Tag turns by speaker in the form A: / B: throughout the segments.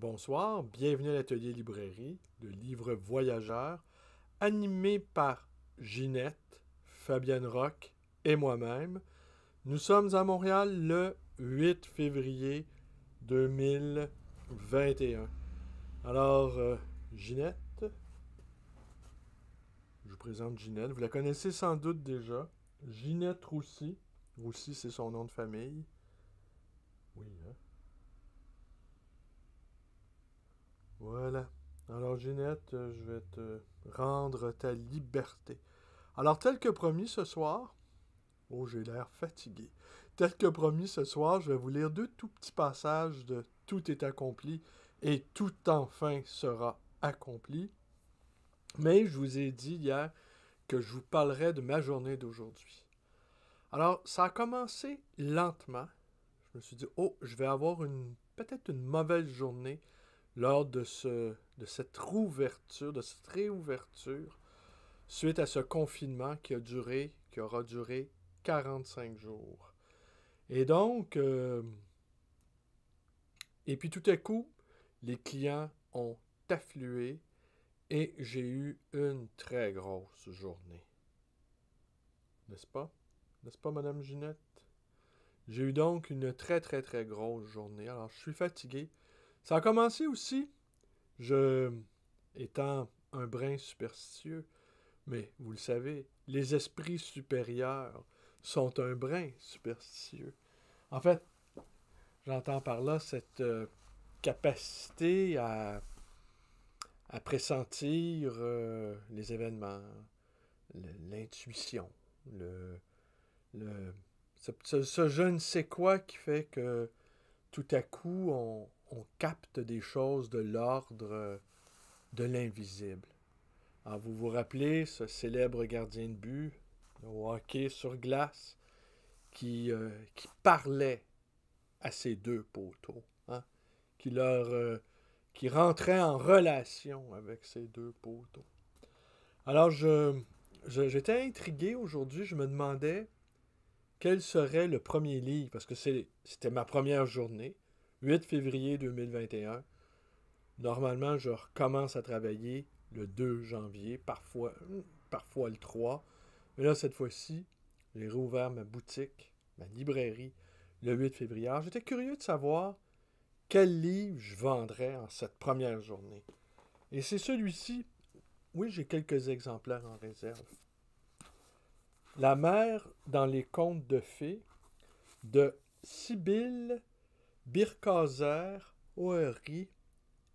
A: Bonsoir, bienvenue à l'atelier librairie de livres voyageurs, animé par Ginette, Fabienne Roch et moi-même. Nous sommes à Montréal le 8 février 2021. Alors, euh, Ginette, je vous présente Ginette. Vous la connaissez sans doute déjà. Ginette Roussy. Roussy, c'est son nom de famille. Voilà. Alors, Ginette, euh, je vais te rendre ta liberté. Alors, tel que promis ce soir, oh, j'ai l'air fatigué. Tel que promis ce soir, je vais vous lire deux tout petits passages de Tout est accompli et tout enfin sera accompli. Mais je vous ai dit hier que je vous parlerai de ma journée d'aujourd'hui. Alors, ça a commencé lentement. Je me suis dit, oh, je vais avoir une peut-être une mauvaise journée lors de, ce, de cette rouverture, de cette réouverture, suite à ce confinement qui a duré, qui aura duré 45 jours. Et donc, euh, et puis tout à coup, les clients ont afflué et j'ai eu une très grosse journée. N'est-ce pas? N'est-ce pas, Madame Ginette? J'ai eu donc une très, très, très grosse journée. Alors, je suis fatigué. Ça a commencé aussi, je étant un brin superstitieux, mais vous le savez, les esprits supérieurs sont un brin superstitieux. En fait, j'entends par là cette euh, capacité à, à pressentir euh, les événements, l'intuition, le, ce je ne sais quoi qui fait que tout à coup on, on capte des choses de l'ordre euh, de l'invisible. vous vous rappelez ce célèbre gardien de but au hockey sur glace qui, euh, parlait à ces deux poteaux, hein, qui, leur, euh, qui rentrait en relation avec ces deux poteaux. Alors, j'étais intrigué aujourd'hui, je me demandais quel serait le premier livre, parce que c'était ma première journée. 8 février 2021. Normalement, je recommence à travailler le 2 janvier, parfois, parfois le 3. Mais là, cette fois-ci, j'ai rouvert ma boutique, ma librairie, le 8 février. J'étais curieux de savoir quel livre je vendrais en cette première journée. Et c'est celui-ci. Oui, j'ai quelques exemplaires en réserve. La mère dans les contes de fées de Sibylle Birkazer ORI,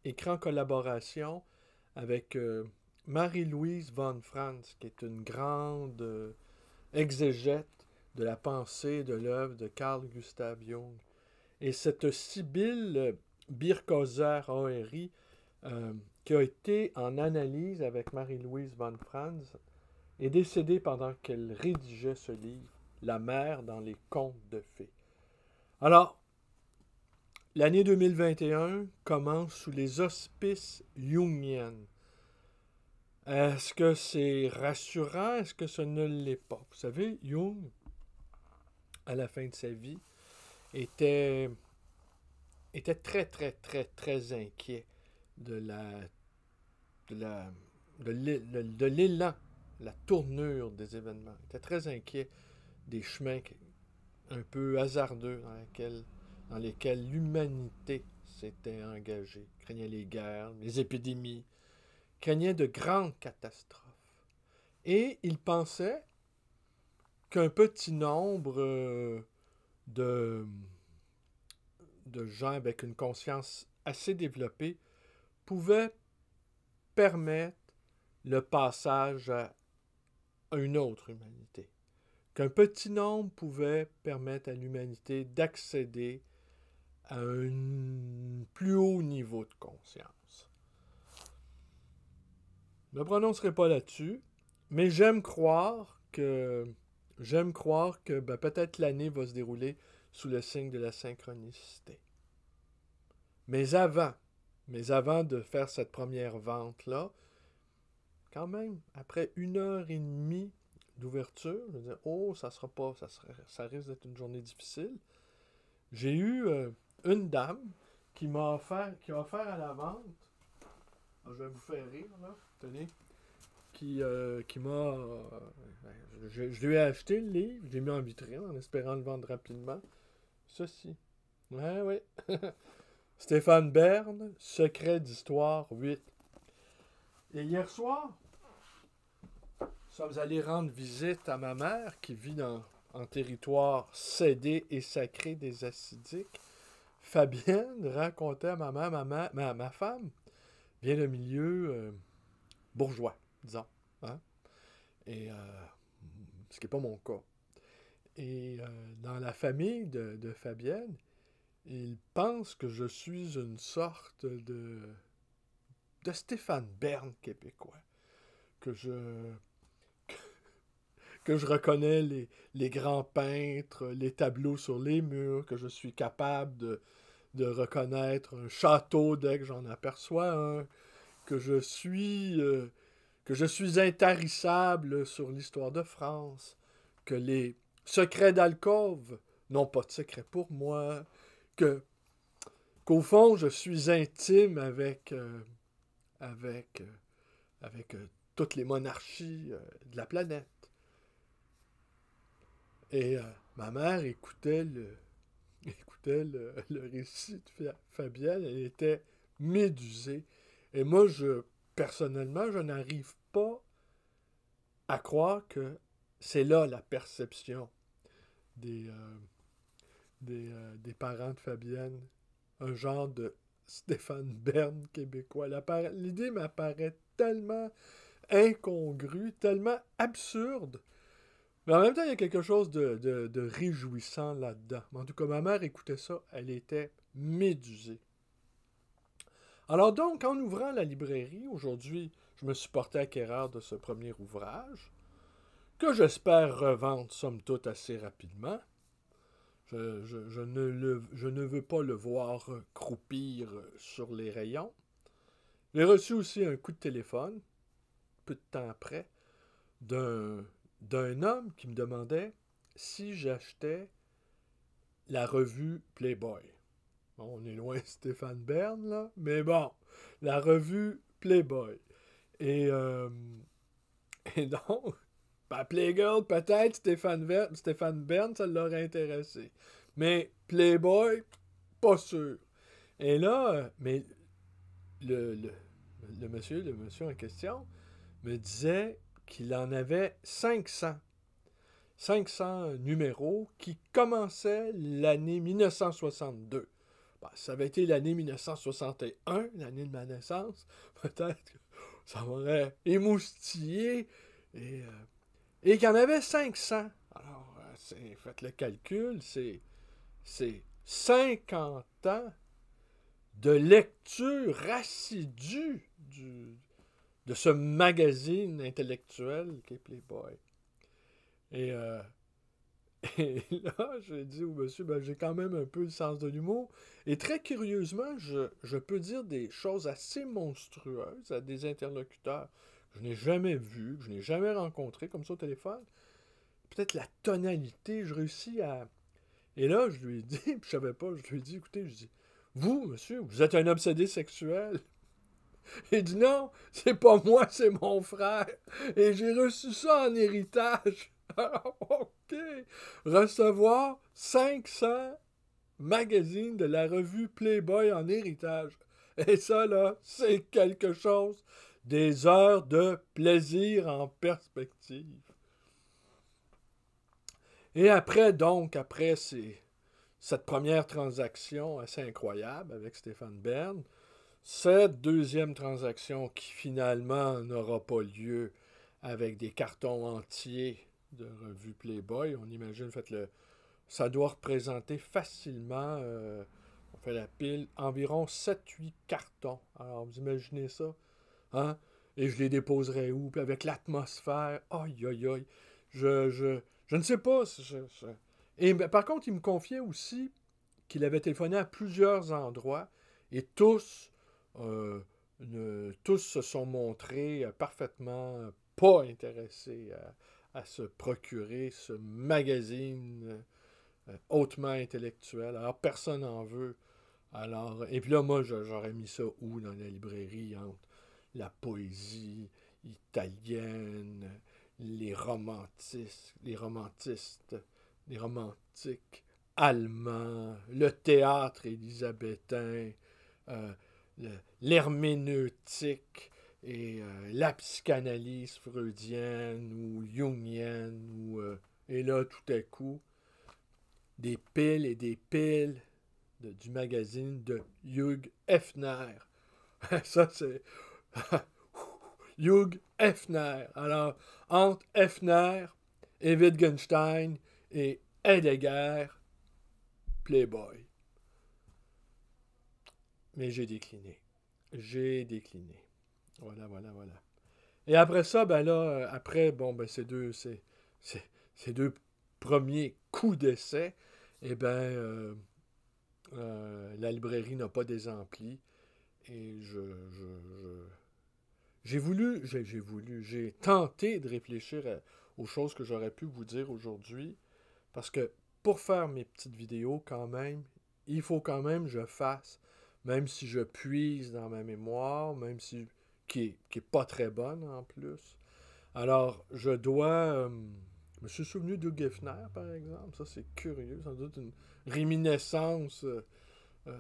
A: écrit en collaboration avec euh, Marie-Louise von Franz, qui est une grande euh, exégète de la pensée de l'œuvre de Carl Gustav Jung. Et cette Sibylle euh, Birkhauser ORI, qui a été en analyse avec Marie-Louise von Franz, est décédée pendant qu'elle rédigeait ce livre, La mère dans les contes de fées. Alors, L'année 2021 commence sous les auspices jungiennes. Est-ce que c'est rassurant? Est-ce que ce ne l'est pas? Vous savez, Jung, à la fin de sa vie, était, était très, très, très, très inquiet de la de la de l'élan, la tournure des événements. Il était très inquiet des chemins un peu hasardeux dans lesquels dans lesquels l'humanité s'était engagée, craignait les guerres, les épidémies, craignait de grandes catastrophes. Et il pensait qu'un petit nombre euh, de, de gens avec une conscience assez développée pouvaient permettre le passage à une autre humanité, qu'un petit nombre pouvait permettre à l'humanité d'accéder à un plus haut niveau de conscience. Je ne me prononcerai pas là-dessus, mais j'aime croire que j'aime croire que ben, peut-être l'année va se dérouler sous le signe de la synchronicité. Mais avant, mais avant de faire cette première vente-là, quand même, après une heure et demie d'ouverture, je me oh, ça sera pas, ça, sera, ça risque d'être une journée difficile. J'ai eu euh, une dame qui m'a offert, qui offert à la vente, ah, je vais vous faire rire, là, tenez, qui, euh, m'a. Euh, ben, je, lui ai acheté le livre, je l'ai mis en vitrine en espérant le vendre rapidement. Ceci. Ouais, ouais. Stéphane Bern, Secret d'Histoire 8. Et hier soir, nous sommes allés rendre visite à ma mère qui vit dans, en territoire cédé et sacré des acidiques. Fabienne racontait à maman, maman, ma, ma femme vient d'un milieu euh, bourgeois, disons. Hein? Et euh, ce qui n'est pas mon cas. Et euh, dans la famille de, Fabienne, ils pensent que je suis une sorte de, de Stéphane Bern québécois. Que je que je reconnais les, grands peintres, les tableaux sur les murs, que je suis capable de, de reconnaître un château dès que j'en aperçois un, que je suis euh, que je suis intarissable sur l'histoire de France, que les secrets d'alcôve n'ont pas de secret pour moi, que qu'au fond je suis intime avec euh, avec euh, avec toutes les monarchies de la planète. Et ma mère écoutait le, Écoutez, euh, le, récit de Fabienne, elle était médusée. Et moi, je, personnellement, je n'arrive pas à croire que c'est là la perception des, euh, euh, des, parents de Fabienne, un genre de Stéphane Bern québécois. L'idée m'apparaît tellement incongrue, tellement absurde mais en même temps, il y a quelque chose de, réjouissant là-dedans. En tout cas, ma mère écoutait ça, elle était médusée. Alors donc, en ouvrant la librairie, aujourd'hui, je me suis porté acquéreur de ce premier ouvrage, que j'espère revendre somme toute assez rapidement. Je, ne je ne veux pas le voir croupir sur les rayons. J'ai reçu aussi un coup de téléphone, peu de temps après, d'un d'un homme qui me demandait si j'achetais la revue Playboy. on est loin Stéphane Bern, là, mais bon, la revue Playboy. Et, euh, et donc, pas Playgirl, peut-être Stéphane, Stéphane Bern, ça l'aurait intéressé. Mais Playboy, pas sûr. Et là, euh, mais le, le, monsieur, le monsieur en question me disait qu'il en avait 500. 500 numéros qui commençaient l'année 1962. Ben, ça avait été l'année 1961, l'année de ma naissance. Peut-être que ça m'aurait émoustillé. Et, euh, et qu'il y en avait 500. Alors, euh, faites le calcul, c'est, c'est 50 ans de lecture assidue du, de ce magazine intellectuel qui est Playboy. Et, euh, là, j'ai dit au monsieur, ben, j'ai quand même un peu le sens de l'humour. Et très curieusement, je, peux dire des choses assez monstrueuses à des interlocuteurs que je n'ai jamais vus, que je n'ai jamais rencontrés comme ça au téléphone. Peut-être la tonalité, je réussis à... Et là, je lui ai dit, puis je savais pas, je lui ai dit, écoutez, je dis, vous, monsieur, vous êtes un obsédé sexuel. Il dit non, c'est pas moi, c'est mon frère. Et j'ai reçu ça en héritage. OK. Recevoir 500 magazines de la revue Playboy en héritage. Et ça, là, c'est quelque chose. Des heures de plaisir en perspective. Et après, donc, après cette première transaction assez incroyable avec Stéphane Bern, cette deuxième transaction qui finalement n'aura pas lieu avec des cartons entiers de revue Playboy, on imagine, fait, le, ça doit représenter facilement, euh, on fait la pile, environ 7-8 cartons. Alors vous imaginez ça, hein? Et je les déposerai où? avec l'atmosphère, aïe aïe aïe, je, je, ne sais pas. Et ben, par contre, il me confiait aussi qu'il avait téléphoné à plusieurs endroits et tous euh, tous se sont montrés euh, parfaitement pas intéressés à, se procurer ce magazine euh, hautement intellectuel. Alors, personne n'en veut. Alors, et puis là, moi, j'aurais mis ça où dans la librairie entre la poésie italienne, les romantistes, les romantistes, les romantiques allemands, le théâtre élisabétain, l'herméneutique et euh, la psychanalyse freudienne ou jungienne. Ou, euh, et là, tout à coup, des piles et des piles de, du magazine de Hugh Hefner. Ça, c'est. Hugh Hefner. Alors, entre Hefner et Wittgenstein et Heidegger, Playboy. Mais j'ai décliné. J'ai décliné. Voilà, voilà, voilà. Et après ça, ben là, euh, après, bon, ben ces deux, ces, deux premiers coups d'essai, eh ben, euh, euh, la librairie n'a pas des Et je, j'ai voulu, j'ai, voulu, j'ai tenté de réfléchir aux choses que j'aurais pu vous dire aujourd'hui, parce que pour faire mes petites vidéos, quand même, il faut quand même que je fasse même si je puise dans ma mémoire, même si qui n'est pas très bonne en plus. Alors, je dois. Euh, je me suis souvenu de Geffner, par exemple. Ça, c'est curieux. Sans doute une réminiscence euh, euh,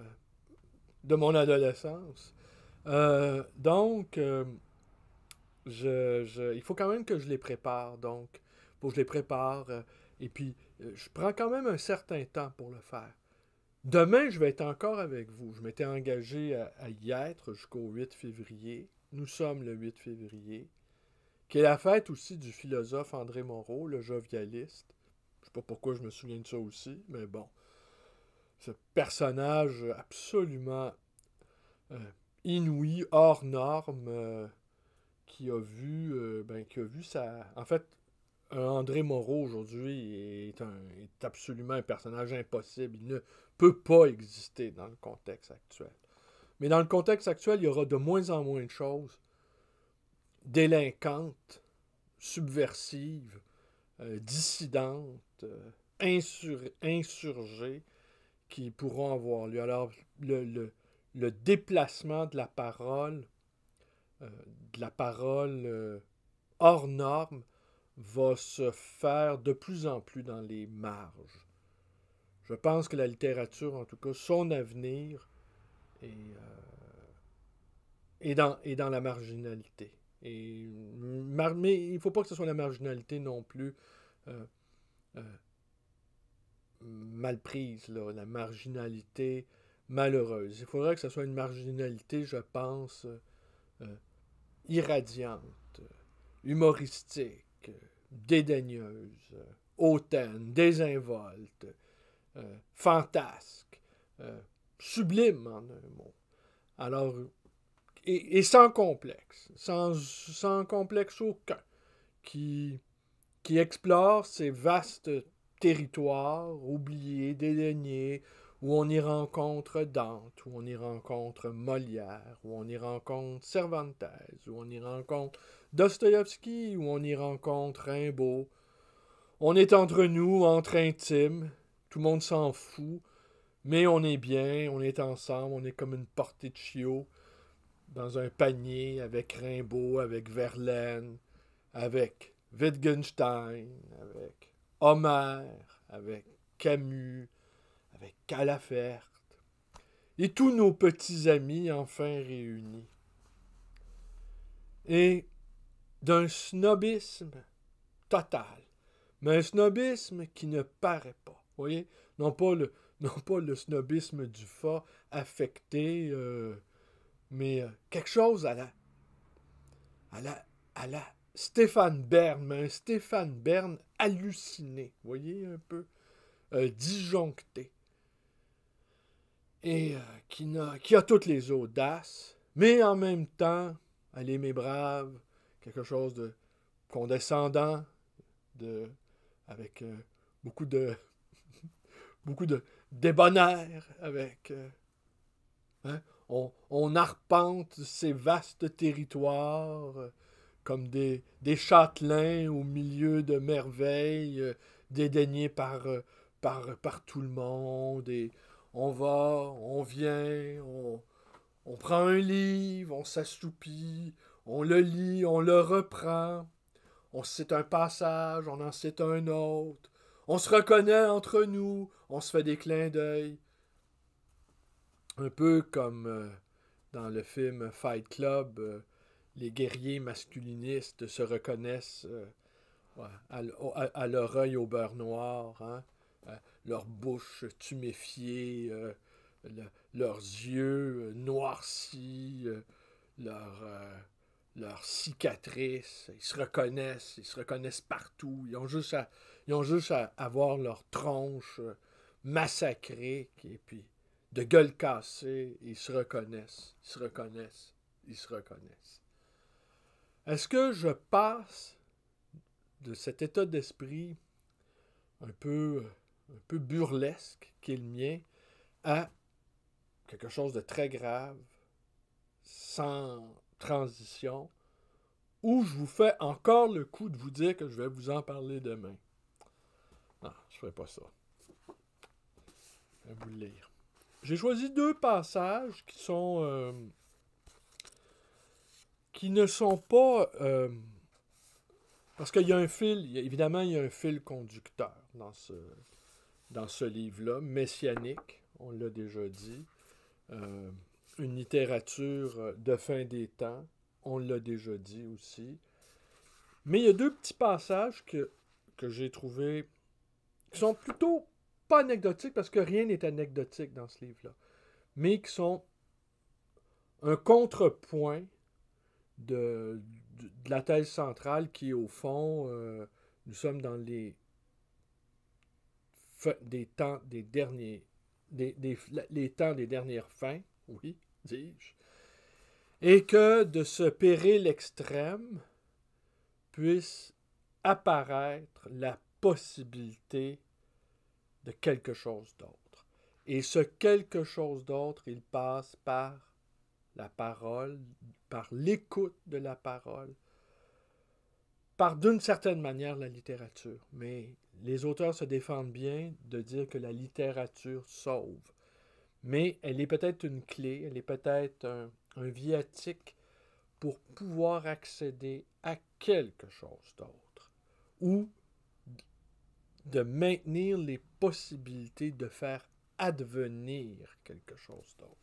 A: de mon adolescence. donc, je, il faut quand même que je les prépare. Donc, faut que je les prépare. et puis, je prends quand même un certain temps pour le faire. Demain, je vais être encore avec vous. Je m'étais engagé à, y être jusqu'au 8 février. Nous sommes le 8 février, qui est la fête aussi du philosophe André Moreau, le jovialiste. Je ne sais pas pourquoi je me souviens de ça aussi, mais bon. Ce personnage absolument euh, inouï, hors norme, euh, qui a vu, euh, ben, vu sa. En fait, André Moreau aujourd'hui est, absolument un personnage impossible. Il ne peut pas exister dans le contexte actuel. Mais dans le contexte actuel, il y aura de moins en moins de choses délinquantes, subversives, euh, dissidentes, euh, insurgées qui pourront avoir lieu. Alors, le, déplacement de la parole, euh, de la parole hors norme, va se faire de plus en plus dans les marges je pense que la littérature, en tout cas, son avenir est, euh, dans, la marginalité. mais il ne faut pas que ce soit la marginalité non plus euh, euh, mal prise, la marginalité malheureuse. Il faudrait que ce soit une marginalité, je pense, irradiante, humoristique, dédaigneuse, hautaine, désinvolte, euh, fantasque, euh, sublime en un mot. Alors, et, sans complexe, sans, complexe aucun, qui, explore ces vastes territoires oubliés, dédaignés, où on y rencontre Dante, où on y rencontre Molière, où on y rencontre Cervantes, où on y rencontre Dostoïevski, où on y rencontre Rimbaud. On est entre nous, entre intimes, tout le monde s'en fout. Mais on est bien, on est ensemble, on est comme une portée de chiots dans un panier avec Rimbaud, avec Verlaine, avec Wittgenstein, avec Homer, avec Camus, avec Calaferte, et tous nos petits amis enfin réunis. Et d'un snobisme total, mais un snobisme qui ne paraît pas voyez? Non pas le, non pas le snobisme du fort affecté, euh, mais euh, quelque chose à la, à la, à la Stéphane Bern, mais un Stéphane Bern halluciné, voyez un peu, euh, disjoncté, et qui, a, qui a toutes les audaces, mais en même temps, allez mes braves, quelque chose de condescendant, de, avec beaucoup de beaucoup de débonnaire avec. Euh, hein? on, arpente ces vastes territoires euh, comme des, châtelains au milieu de merveilles euh, dédaignés par, par, par, tout le monde. Et on va, on vient, on, on prend un livre, on s'assoupit, on le lit, on le reprend. On cite un passage, on en cite un autre on se reconnaît entre nous, on se fait des clins d'œil. Un peu comme euh, dans le film Fight Club, euh, les guerriers masculinistes se reconnaissent euh, à, leur œil au beurre noir, hein? leur bouche tuméfiée, leurs yeux noircis, leurs cicatrices. Ils se reconnaissent, ils se reconnaissent partout. Ils ont juste à, ils ont juste à avoir leur tronche euh, massacrée et puis de gueule cassée, ils se reconnaissent, ils se reconnaissent, ils se reconnaissent. Est-ce que je passe de cet état d'esprit un peu, euh, burlesque qui le mien à quelque chose de très grave, sans transition, où je vous fais encore le coup de vous dire que je vais vous en parler demain? Non, ah, je ne ferai pas ça. Je vais vous le lire. J'ai choisi deux passages qui sont. Euh, qui ne sont pas. Euh, parce qu'il y a un fil, évidemment, il y a un fil conducteur dans ce, dans ce livre-là, messianique, on l'a déjà dit. Euh, une littérature de fin des temps, on l'a déjà dit aussi. Mais il y a deux petits passages que, que j'ai trouvés qui sont plutôt pas anecdotiques parce que rien n'est anecdotique dans ce livre-là, mais qui sont un contrepoint de, la thèse centrale qui au fond, euh, nous sommes dans les des temps des derniers, des, les temps des dernières fins, oui, dis-je, et que de ce péril extrême puisse apparaître la possibilité de quelque chose d'autre. Et ce quelque chose d'autre, il passe par la parole, par l'écoute de la parole, par d'une certaine manière la littérature. Mais les auteurs se défendent bien de dire que la littérature sauve. Mais elle est peut-être une clé, elle est peut-être un, viatique pour pouvoir accéder à quelque chose d'autre ou de maintenir les possibilités de faire advenir quelque chose d'autre.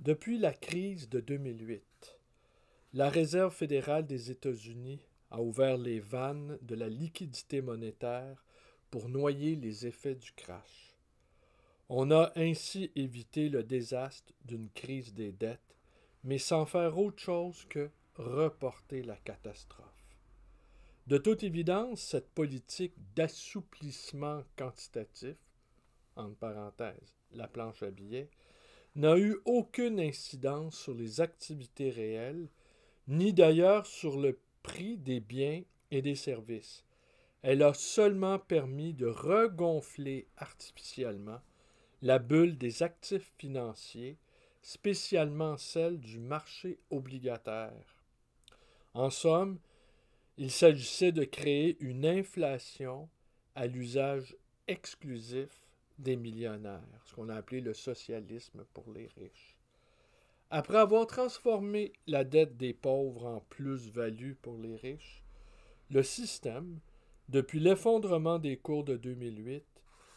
A: Depuis la crise de 2008, la Réserve fédérale des États-Unis a ouvert les vannes de la liquidité monétaire pour noyer les effets du crash. On a ainsi évité le désastre d'une crise des dettes, mais sans faire autre chose que reporter la catastrophe. De toute évidence, cette politique d'assouplissement quantitatif, entre parenthèses, la planche à billets, n'a eu aucune incidence sur les activités réelles, ni d'ailleurs sur le prix des biens et des services. Elle a seulement permis de regonfler artificiellement la bulle des actifs financiers, spécialement celle du marché obligataire. En somme, il s'agissait de créer une inflation à l'usage exclusif des millionnaires, ce qu'on a appelé le socialisme pour les riches. Après avoir transformé la dette des pauvres en plus-value pour les riches, le système, depuis l'effondrement des cours de 2008,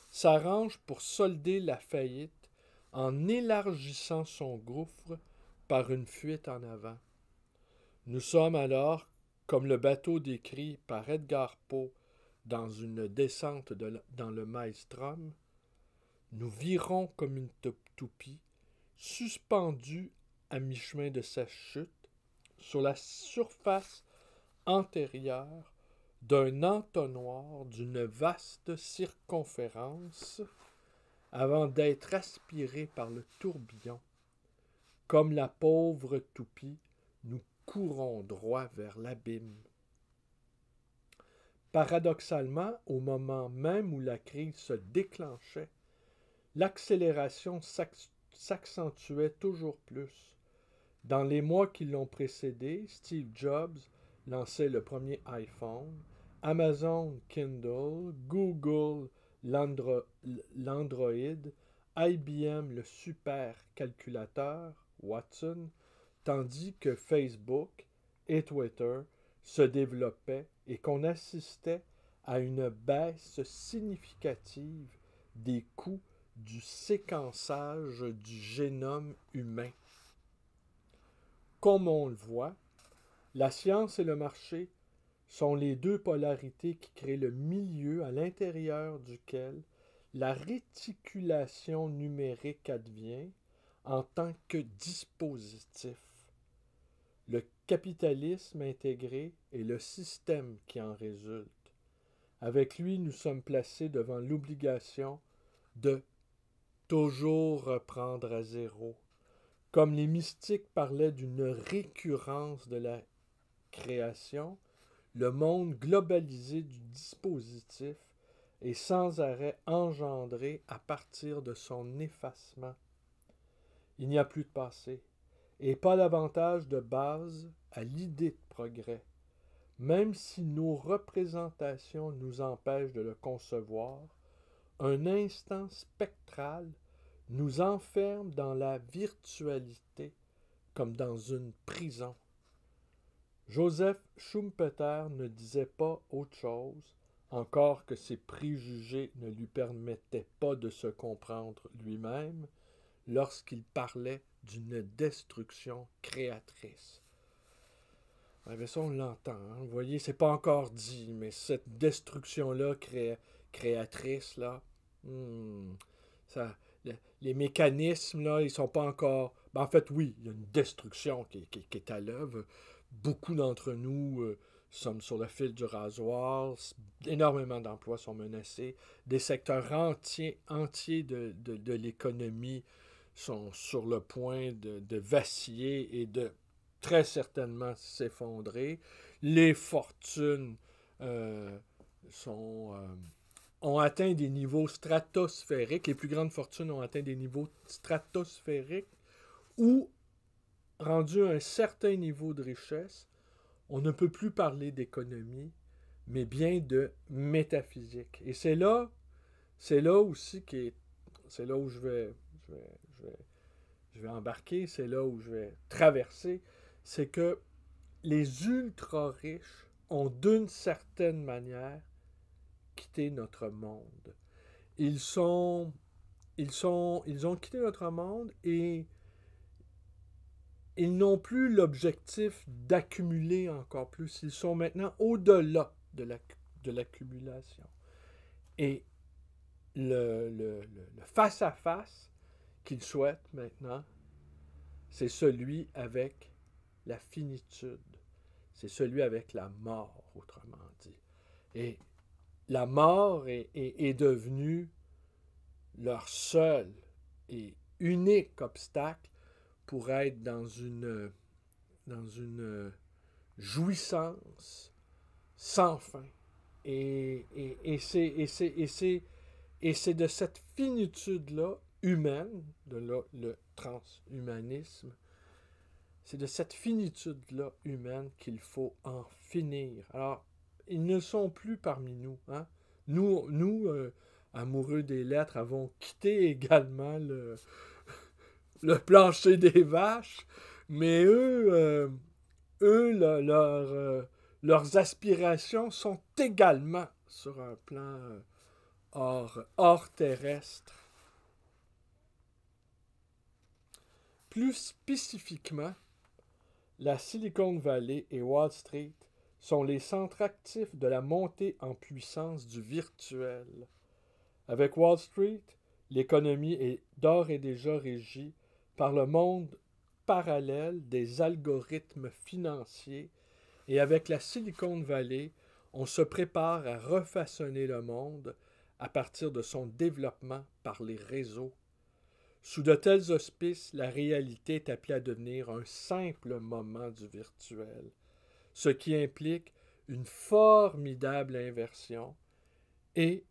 A: s'arrange pour solder la faillite en élargissant son gouffre par une fuite en avant. Nous sommes alors comme le bateau décrit par Edgar Poe dans une descente dans le Maelstrom, nous virons comme une toupie, suspendue à mi-chemin de sa chute, sur la surface antérieure d'un entonnoir d'une vaste circonférence avant d'être aspiré par le tourbillon. Comme la pauvre toupie, nous courons droit vers l'abîme. Paradoxalement, au moment même où la crise se déclenchait, l'accélération s'accentuait toujours plus. Dans les mois qui l'ont précédé, Steve Jobs lançait le premier iPhone, Amazon Kindle, Google l'Android, IBM le Calculateur, Watson, tandis que Facebook et Twitter se développaient et qu'on assistait à une baisse significative des coûts du séquençage du génome humain. Comme on le voit, la science et le marché sont les deux polarités qui créent le milieu à l'intérieur duquel la réticulation numérique advient en tant que dispositif le capitalisme intégré et le système qui en résulte. Avec lui, nous sommes placés devant l'obligation de toujours reprendre à zéro. Comme les mystiques parlaient d'une récurrence de la création, le monde globalisé du dispositif est sans arrêt engendré à partir de son effacement. Il n'y a plus de passé, et pas davantage de base à l'idée de progrès, même si nos représentations nous empêchent de le concevoir, un instant spectral nous enferme dans la virtualité comme dans une prison. Joseph Schumpeter ne disait pas autre chose, encore que ses préjugés ne lui permettaient pas de se comprendre lui-même, lorsqu'il parlait d'une destruction créatrice. ça, on l'entend. Hein. Vous voyez, c'est pas encore dit, mais cette destruction-là créatrice, là, hmm, ça, les mécanismes, là, ils sont pas encore... Ben, en fait, oui, il y a une destruction qui, est à l'œuvre. Beaucoup d'entre nous euh, sommes sur le fil du rasoir. Énormément d'emplois sont menacés. Des secteurs entiers, entiers de l'économie sont sur le point de, vaciller et de très certainement s'effondrer. Les fortunes euh, sont, euh, ont atteint des niveaux stratosphériques. Les plus grandes fortunes ont atteint des niveaux stratosphériques où, rendu un certain niveau de richesse, on ne peut plus parler d'économie, mais bien de métaphysique. Et c'est là, c'est là aussi qui est, c'est là où je vais, je vais embarquer, c'est là où je vais traverser, c'est que les ultra-riches ont d'une certaine manière quitté notre monde. Ils sont ils sont ils ont quitté notre monde et ils n'ont plus l'objectif d'accumuler encore plus. Ils sont maintenant au-delà de l'accumulation. La, de et le face-à-face qu'il souhaite maintenant, c'est celui avec la finitude, c'est celui avec la mort, autrement dit. Et la mort est, devenue leur seul et unique obstacle pour être dans une, dans une jouissance sans fin. Et, et, et c'est de cette finitude-là humaine, de là le transhumanisme, c'est de cette finitude-là humaine qu'il faut en finir. Alors, ils ne sont plus parmi nous. Hein. Nous, nous euh, amoureux des lettres, avons quitté également le, plancher des vaches, mais eux, euh, eux euh, leurs aspirations sont également sur un plan hors, hors terrestre. Plus spécifiquement, la Silicon Valley et Wall Street sont les centres actifs de la montée en puissance du virtuel. Avec Wall Street, l'économie est d'ores et déjà régie par le monde parallèle des algorithmes financiers et avec la Silicon Valley, on se prépare à refaçonner le monde à partir de son développement par les réseaux sous de tels auspices, la réalité est appelée à devenir un simple moment du virtuel, ce qui implique une formidable inversion et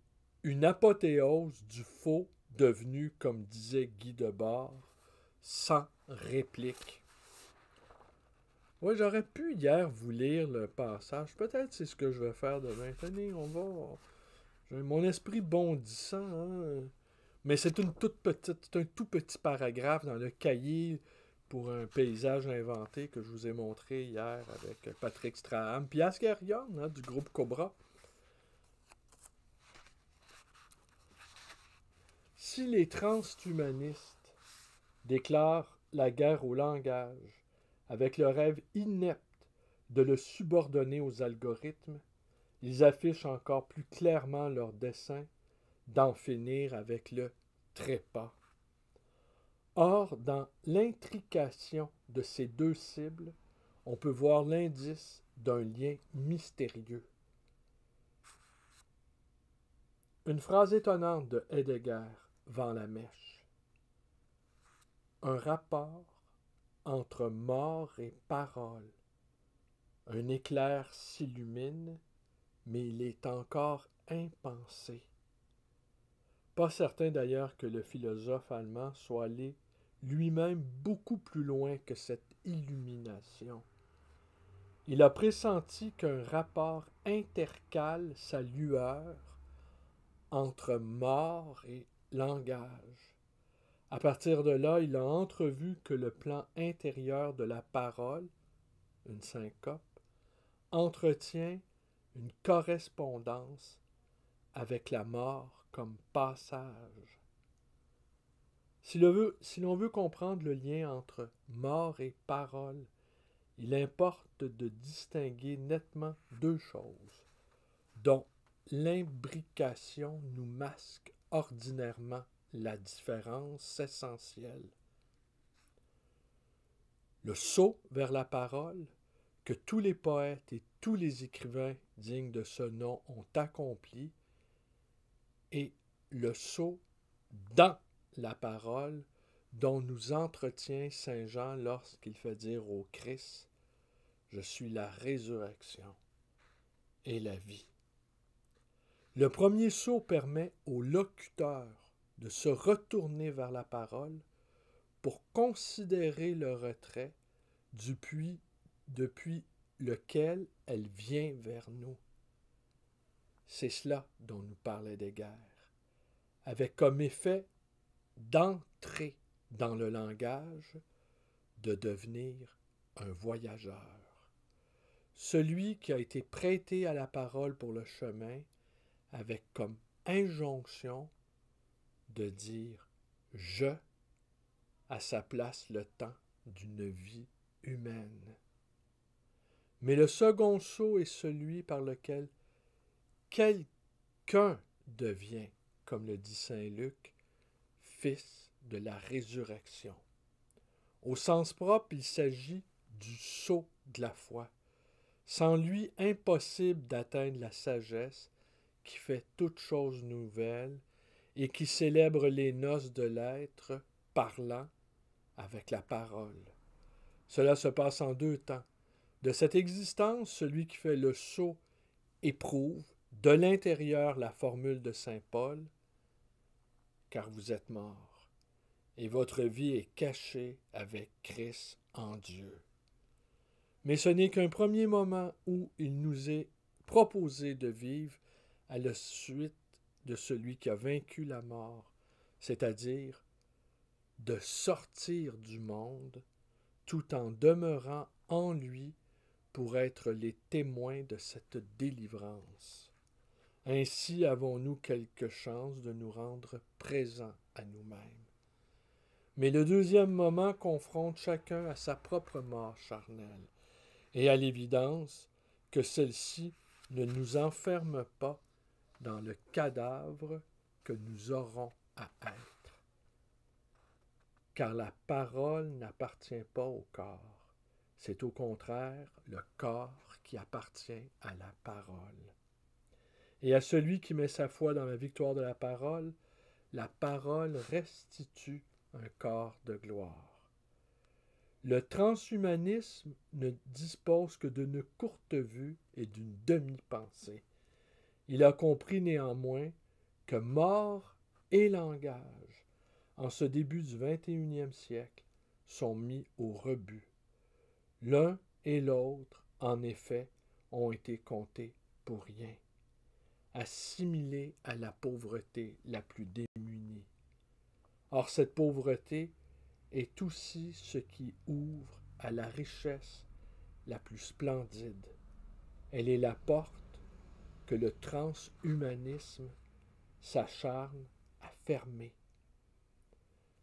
A: une apothéose du faux devenu, comme disait Guy Debord, sans réplique. Oui, j'aurais pu hier vous lire le passage. Peut-être c'est ce que je vais faire demain. Tenez, on va. J'ai mon esprit bondissant. Hein. Mais c'est une toute petite, un tout petit paragraphe dans le cahier pour un paysage inventé que je vous ai montré hier avec Patrick Straham, puis Asger hein, du groupe Cobra. Si les transhumanistes déclarent la guerre au langage, avec le rêve inepte de le subordonner aux algorithmes, ils affichent encore plus clairement leur dessein d'en finir avec le trépas. Or, dans l'intrication de ces deux cibles, on peut voir l'indice d'un lien mystérieux. Une phrase étonnante de Heidegger vend la mèche. Un rapport entre mort et parole. Un éclair s'illumine, mais il est encore impensé. Pas certain d'ailleurs que le philosophe allemand soit allé lui-même beaucoup plus loin que cette illumination. Il a pressenti qu'un rapport intercale sa lueur entre mort et langage. À partir de là, il a entrevu que le plan intérieur de la parole, une syncope, entretient une correspondance avec la mort comme passage. Si l'on veut, comprendre le lien entre mort et parole, il importe de distinguer nettement deux choses, dont l'imbrication nous masque ordinairement la différence essentielle. Le saut vers la parole que tous les poètes et tous les écrivains dignes de ce nom ont accompli et le saut dans la parole dont nous entretient Saint Jean lorsqu'il fait dire au Christ, Je suis la résurrection et la vie. Le premier saut permet au locuteur de se retourner vers la parole pour considérer le retrait du puits depuis lequel elle vient vers nous. C'est cela dont nous parlait guerres, avec comme effet d'entrer dans le langage, de devenir un voyageur. Celui qui a été prêté à la parole pour le chemin avec comme injonction de dire je à sa place le temps d'une vie humaine. Mais le second saut est celui par lequel quelqu'un devient, comme le dit Saint Luc, fils de la résurrection. Au sens propre, il s'agit du saut de la foi. Sans lui, impossible d'atteindre la sagesse qui fait toute chose nouvelle et qui célèbre les noces de l'être parlant avec la parole. Cela se passe en deux temps. De cette existence, celui qui fait le saut éprouve, de l'intérieur la formule de Saint Paul, car vous êtes morts, et votre vie est cachée avec Christ en Dieu. Mais ce n'est qu'un premier moment où il nous est proposé de vivre à la suite de celui qui a vaincu la mort, c'est-à-dire de sortir du monde tout en demeurant en lui pour être les témoins de cette délivrance. Ainsi avons-nous quelque chance de nous rendre présents à nous-mêmes. Mais le deuxième moment confronte chacun à sa propre mort charnelle, et à l'évidence que celle-ci ne nous enferme pas dans le cadavre que nous aurons à être. Car la parole n'appartient pas au corps, c'est au contraire le corps qui appartient à la parole. Et à celui qui met sa foi dans la victoire de la parole, la parole restitue un corps de gloire. Le transhumanisme ne dispose que d'une courte vue et d'une demi-pensée. Il a compris néanmoins que mort et langage, en ce début du XXIe siècle, sont mis au rebut. L'un et l'autre, en effet, ont été comptés pour rien assimilée à la pauvreté la plus démunie. Or cette pauvreté est aussi ce qui ouvre à la richesse la plus splendide. Elle est la porte que le transhumanisme s'acharne à fermer.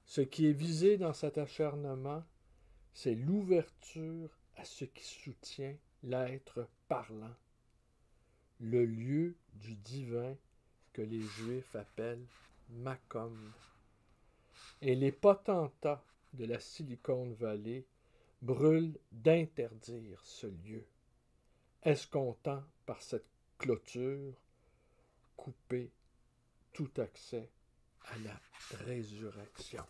A: Ce qui est visé dans cet acharnement, c'est l'ouverture à ce qui soutient l'être parlant le lieu du divin que les Juifs appellent Macom. Et les potentats de la Silicon Valley brûlent d'interdire ce lieu, Est-ce escomptant par cette clôture couper tout accès à la résurrection.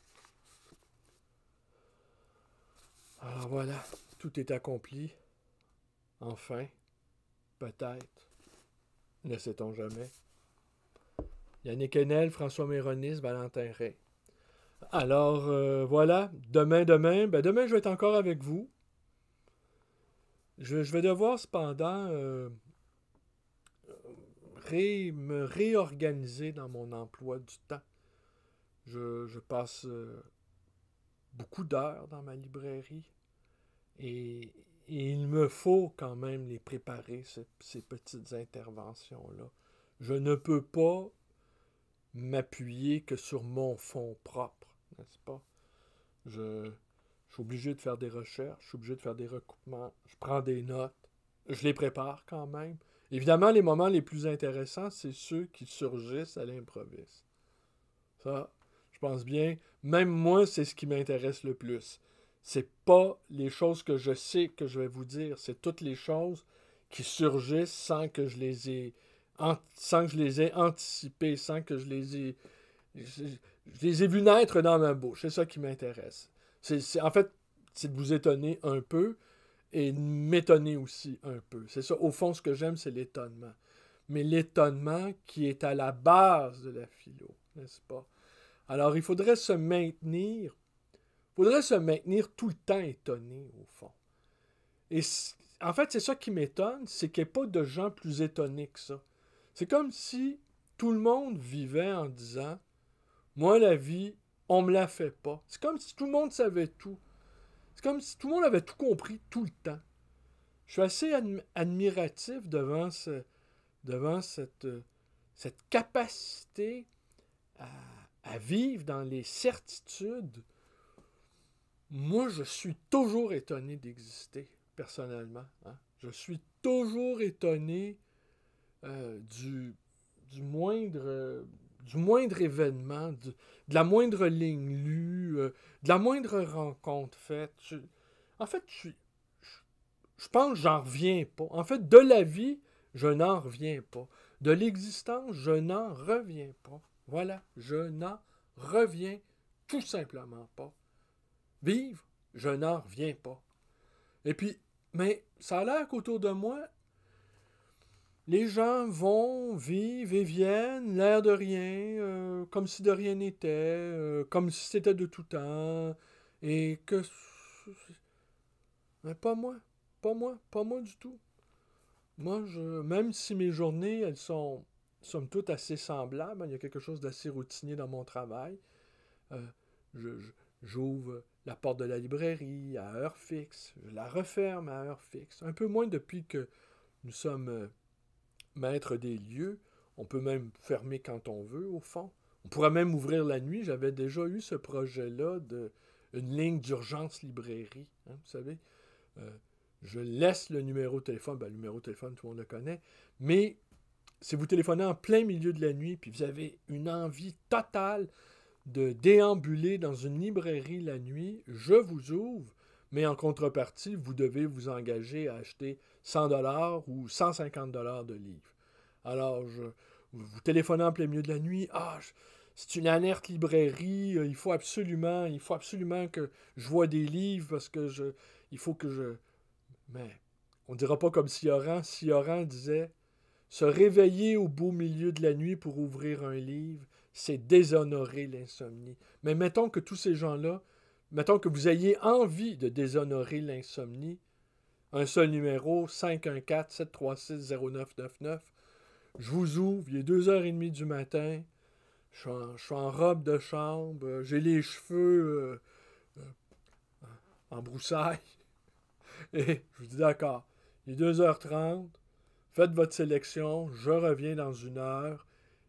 A: Alors voilà, tout est accompli. Enfin, peut-être ne sait-on jamais. Yannick Henel, François Méronis, Valentin Rey. Alors euh, voilà, demain, demain, ben demain je vais être encore avec vous. Je, vais devoir cependant euh, ré, me réorganiser dans mon emploi du temps. Je, passe euh, beaucoup d'heures dans ma librairie et et il me faut quand même les préparer, ces, petites interventions-là. Je ne peux pas m'appuyer que sur mon fond propre, n'est-ce pas? Je, je suis obligé de faire des recherches, je suis obligé de faire des recoupements, je prends des notes, je les prépare quand même. Évidemment, les moments les plus intéressants, c'est ceux qui surgissent à l'improviste. Ça, je pense bien, même moi, c'est ce qui m'intéresse le plus. C'est pas les choses que je sais que je vais vous dire, c'est toutes les choses qui surgissent sans que je les ai sans que je les ai anticipées, sans que je les ai je, les ai vues naître dans ma bouche. C'est ça qui m'intéresse. C'est, en fait, c'est de vous étonner un peu et m'étonner aussi un peu. C'est ça, au fond, ce que j'aime, c'est l'étonnement. Mais l'étonnement qui est à la base de la philo, n'est-ce pas? Alors, il faudrait se maintenir il faudrait se maintenir tout le temps étonné, au fond. Et en fait, c'est ça qui m'étonne, c'est qu'il n'y ait pas de gens plus étonnés que ça. C'est comme si tout le monde vivait en disant Moi, la vie, on me la fait pas. C'est comme si tout le monde savait tout. C'est comme si tout le monde avait tout compris tout le temps. Je suis assez admiratif devant, devant cette, euh, capacité à vivre dans les certitudes moi, je suis toujours étonné d'exister, personnellement. Hein. Je suis toujours étonné euh, du, moindre, du moindre événement, de la moindre ligne lue, euh, de la moindre rencontre faite. en fait, je, je, je pense que j'en reviens pas. En fait, de la vie, je n'en reviens pas. De l'existence, je n'en reviens pas. Voilà, je n'en reviens tout simplement pas vivre, je n'en reviens pas. Et puis, mais ça a l'air qu'autour de moi, les gens vont, vivent et viennent, l'air de rien, euh, comme si de rien n'était, euh, comme si c'était de tout temps, et que... Mais pas moi, pas moi, pas moi du tout. Moi, je, même si mes journées, elles sont, somme toute, assez semblables, hein, il y a quelque chose d'assez routinier dans mon travail, euh, je, j'ouvre la porte de la librairie à heure fixe. Je la referme à heure fixe. Un peu moins depuis que nous sommes euh, maîtres des lieux. On peut même fermer quand on veut, au fond. On pourrait même ouvrir la nuit. J'avais déjà eu ce projet-là de une ligne d'urgence librairie. Hein, vous savez, euh, je laisse le numéro de téléphone. Ben, le numéro de téléphone, tout le monde le connaît. Mais si vous téléphonez en plein milieu de la nuit, puis vous avez une envie totale de déambuler dans une librairie la nuit, je vous ouvre, mais en contrepartie, vous devez vous engager à acheter 100 dollars ou 150 dollars de livres. Alors, je, vous téléphonez en plein milieu de la nuit, ah, c'est une alerte librairie, euh, il faut absolument, il faut absolument que je vois des livres parce que je, il faut que je, mais on ne dira pas comme Sioran, Sioran disait, se réveiller au beau milieu de la nuit pour ouvrir un livre, c'est déshonorer l'insomnie. Mais mettons que tous ces gens-là, mettons que vous ayez envie de déshonorer l'insomnie, un seul numéro, 514-736-0999, je vous ouvre, il est 2h30 du matin, je suis en, robe de chambre, euh, j'ai les cheveux euh, euh, en broussaille, et je vous dis d'accord, il est 2h30, faites votre sélection, je reviens dans une heure,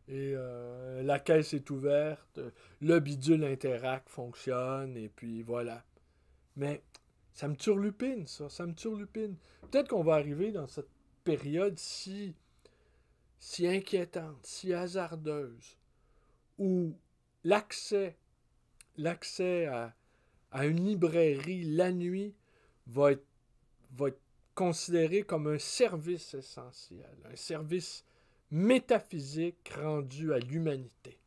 A: et euh, la caisse est ouverte, le bidule Interact fonctionne, et puis voilà. Mais ça me turlupine, ça, ça me turlupine. Peut-être qu'on va arriver dans cette période si, si inquiétante, si hasardeuse, où l'accès, l'accès à, une librairie la nuit va être, va être considéré comme un service essentiel, un service métaphysique rendue à l'humanité.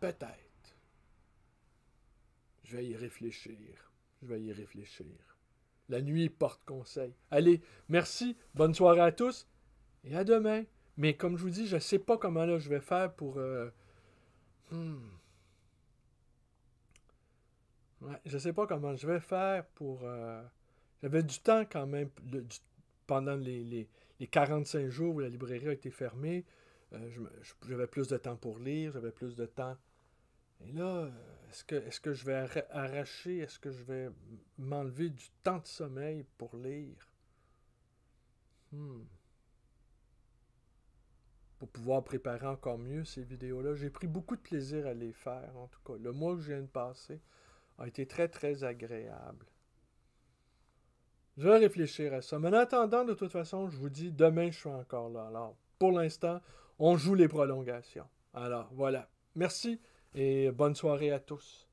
A: Peut-être. Je vais y réfléchir. Je vais y réfléchir. La nuit porte conseil. Allez, merci, bonne soirée à tous et à demain. Mais comme je vous dis, je ne sais pas comment là, je vais faire pour... Euh, hmm. je ne sais pas comment je vais faire pour... Euh, j'avais du temps quand même pendant les les 45 jours où la librairie a été fermée, euh, j'avais plus de temps pour lire, j'avais plus de temps. Et là, est-ce que, est que je vais arracher, est-ce que je vais m'enlever du temps de sommeil pour lire? Hmm. Pour pouvoir préparer encore mieux ces vidéos-là, j'ai pris beaucoup de plaisir à les faire, en tout cas. Le mois que je viens de passer a été très, très agréable. Je vais réfléchir à ça. Mais en attendant, de toute façon, je vous dis, demain, je suis encore là. Alors, pour l'instant, on joue les prolongations. Alors, voilà. Merci et bonne soirée à tous.